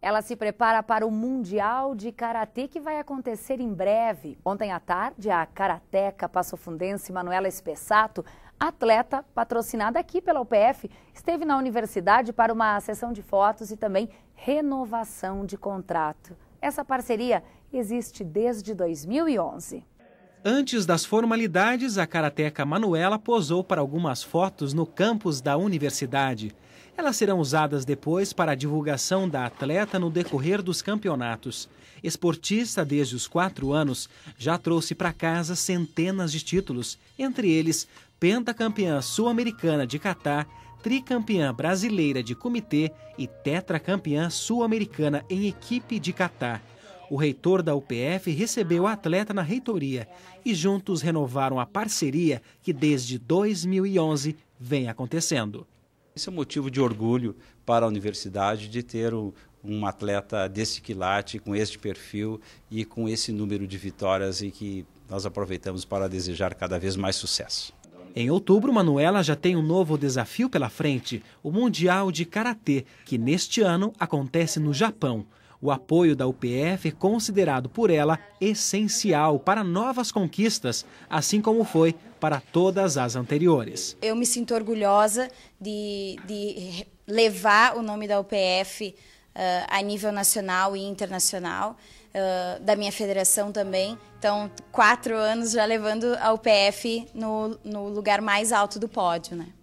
Ela se prepara para o Mundial de Karatê que vai acontecer em breve. Ontem à tarde, a karateca passofundense Manuela Espessato, atleta patrocinada aqui pela UPF, esteve na universidade para uma sessão de fotos e também renovação de contrato. Essa parceria existe desde 2011. Antes das formalidades, a karateca Manuela posou para algumas fotos no campus da universidade. Elas serão usadas depois para a divulgação da atleta no decorrer dos campeonatos. Esportista desde os quatro anos, já trouxe para casa centenas de títulos, entre eles pentacampeã sul-americana de Catar, tricampeã brasileira de comitê e tetracampeã sul-americana em equipe de Catar. O reitor da UPF recebeu a atleta na reitoria e juntos renovaram a parceria que desde 2011 vem acontecendo. Esse é um motivo de orgulho para a universidade de ter um, um atleta desse quilate, com este perfil e com esse número de vitórias e que nós aproveitamos para desejar cada vez mais sucesso. Em outubro, Manuela já tem um novo desafio pela frente, o Mundial de Karatê, que neste ano acontece no Japão. O apoio da UPF é considerado por ela essencial para novas conquistas, assim como foi para todas as anteriores. Eu me sinto orgulhosa de, de levar o nome da UPF uh, eh, a nível nacional e internacional. Uh, da minha federação também. Então, quatro anos já levando a UPF no, no lugar mais alto do pódio, né?